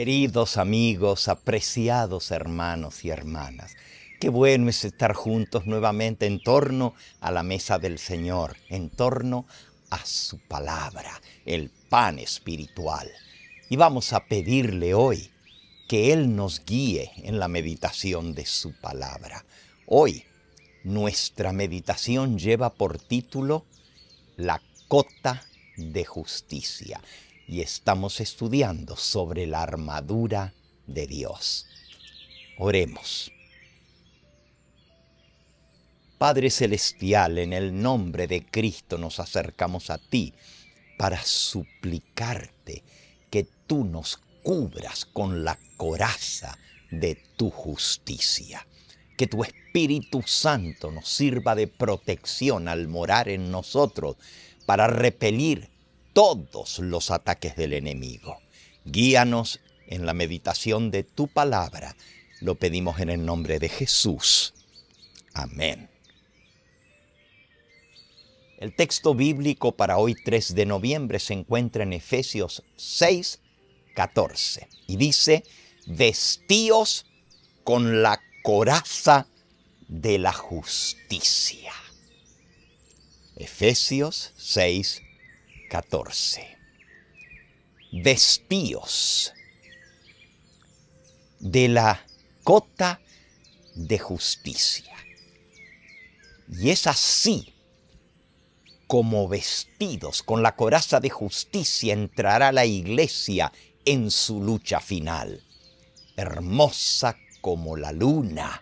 Queridos amigos, apreciados hermanos y hermanas, qué bueno es estar juntos nuevamente en torno a la mesa del Señor, en torno a su palabra, el pan espiritual. Y vamos a pedirle hoy que Él nos guíe en la meditación de su palabra. Hoy nuestra meditación lleva por título La cota de justicia y estamos estudiando sobre la armadura de Dios. Oremos. Padre Celestial, en el nombre de Cristo nos acercamos a ti para suplicarte que tú nos cubras con la coraza de tu justicia. Que tu Espíritu Santo nos sirva de protección al morar en nosotros para repelir todos los ataques del enemigo. Guíanos en la meditación de tu palabra. Lo pedimos en el nombre de Jesús. Amén. El texto bíblico para hoy 3 de noviembre se encuentra en Efesios 6, 14 y dice, vestíos con la coraza de la justicia. Efesios 6, 14. Despíos de la cota de justicia. Y es así como vestidos con la coraza de justicia entrará la iglesia en su lucha final, hermosa como la luna,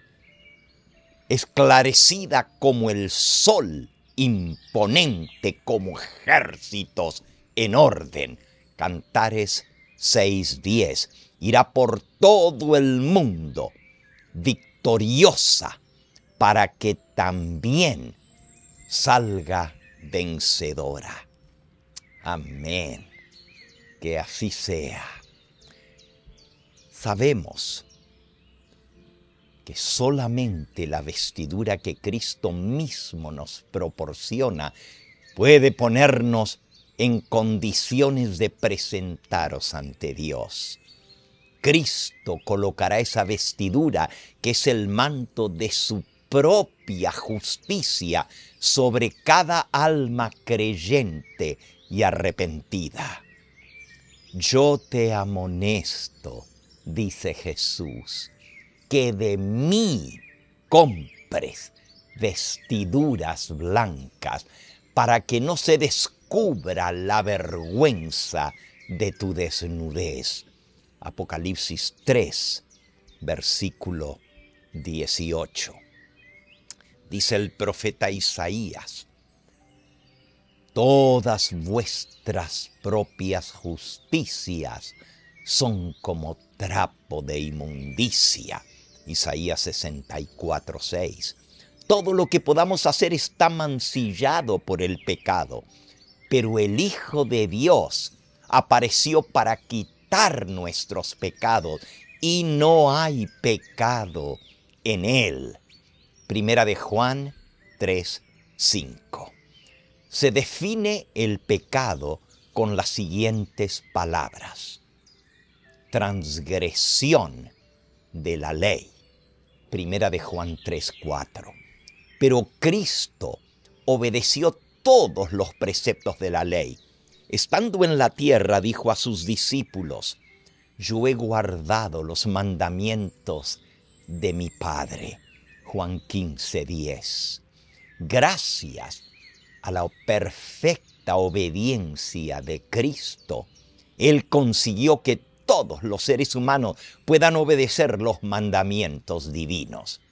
esclarecida como el sol imponente como ejércitos en orden. Cantares 6.10. Irá por todo el mundo victoriosa para que también salga vencedora. Amén. Que así sea. Sabemos que solamente la vestidura que Cristo mismo nos proporciona puede ponernos en condiciones de presentaros ante Dios. Cristo colocará esa vestidura que es el manto de su propia justicia sobre cada alma creyente y arrepentida. Yo te amonesto, dice Jesús que de mí compres vestiduras blancas para que no se descubra la vergüenza de tu desnudez. Apocalipsis 3, versículo 18. Dice el profeta Isaías, todas vuestras propias justicias son como trapo de inmundicia Isaías 64, 6. Todo lo que podamos hacer está mancillado por el pecado, pero el Hijo de Dios apareció para quitar nuestros pecados y no hay pecado en él. Primera de Juan 3, 5. Se define el pecado con las siguientes palabras. Transgresión de la ley. Primera de Juan 3:4. Pero Cristo obedeció todos los preceptos de la ley. Estando en la tierra dijo a sus discípulos, yo he guardado los mandamientos de mi Padre. Juan 15:10. Gracias a la perfecta obediencia de Cristo, Él consiguió que todos los seres humanos puedan obedecer los mandamientos divinos.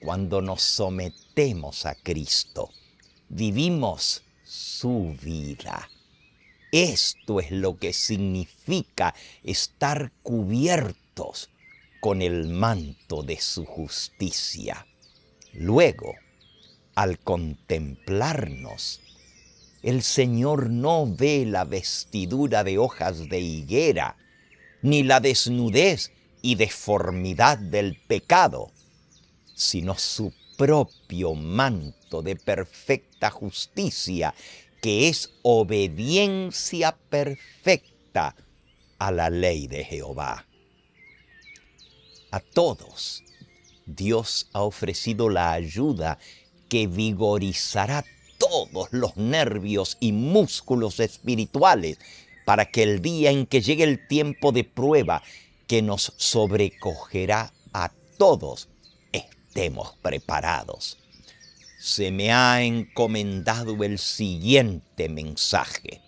Cuando nos sometemos a Cristo, vivimos su vida. Esto es lo que significa estar cubiertos con el manto de su justicia. Luego, al contemplarnos, el Señor no ve la vestidura de hojas de higuera, ni la desnudez y deformidad del pecado, sino su propio manto de perfecta justicia, que es obediencia perfecta a la ley de Jehová. A todos Dios ha ofrecido la ayuda que vigorizará todos los nervios y músculos espirituales para que el día en que llegue el tiempo de prueba que nos sobrecogerá a todos, estemos preparados. Se me ha encomendado el siguiente mensaje.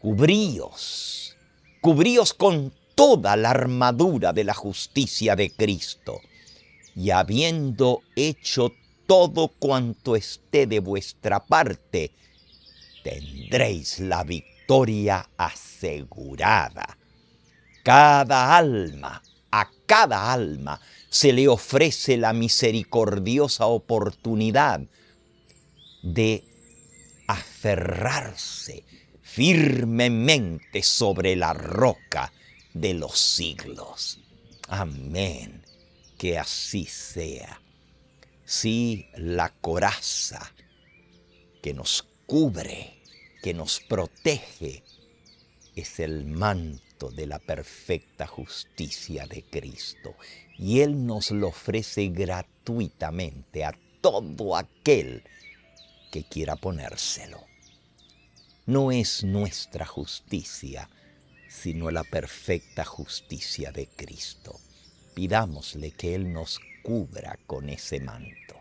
Cubríos, cubríos con toda la armadura de la justicia de Cristo, y habiendo hecho todo cuanto esté de vuestra parte, tendréis la victoria asegurada. Cada alma, a cada alma se le ofrece la misericordiosa oportunidad de aferrarse firmemente sobre la roca de los siglos. Amén. Que así sea. Si la coraza que nos cubre que nos protege es el manto de la perfecta justicia de Cristo. Y Él nos lo ofrece gratuitamente a todo aquel que quiera ponérselo. No es nuestra justicia, sino la perfecta justicia de Cristo. Pidámosle que Él nos cubra con ese manto.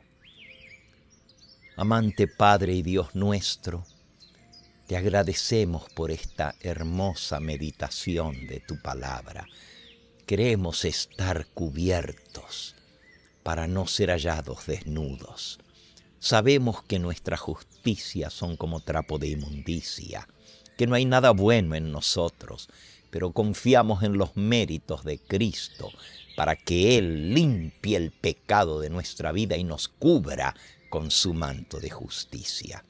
Amante Padre y Dios nuestro, te agradecemos por esta hermosa meditación de tu palabra. Queremos estar cubiertos para no ser hallados desnudos. Sabemos que nuestras justicias son como trapo de inmundicia, que no hay nada bueno en nosotros, pero confiamos en los méritos de Cristo para que Él limpie el pecado de nuestra vida y nos cubra con su manto de justicia.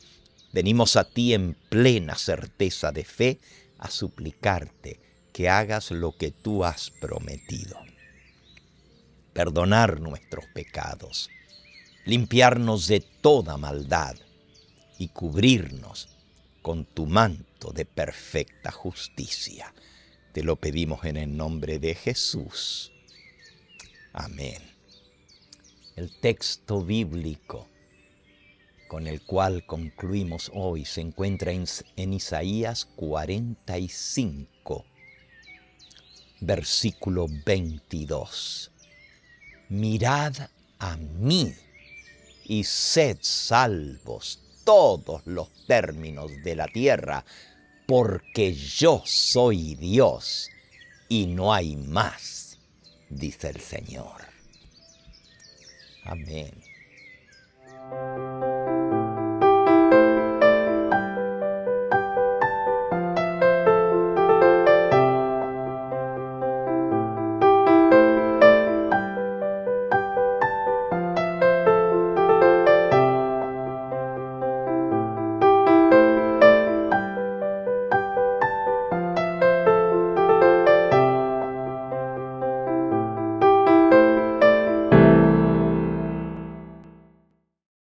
Venimos a ti en plena certeza de fe a suplicarte que hagas lo que tú has prometido. Perdonar nuestros pecados, limpiarnos de toda maldad y cubrirnos con tu manto de perfecta justicia. Te lo pedimos en el nombre de Jesús. Amén. El texto bíblico con el cual concluimos hoy se encuentra en, Isaías 45, versículo 22. Mirad a mí y sed salvos todos los términos de la tierra, porque yo soy Dios y no hay más, dice el Señor. Amén.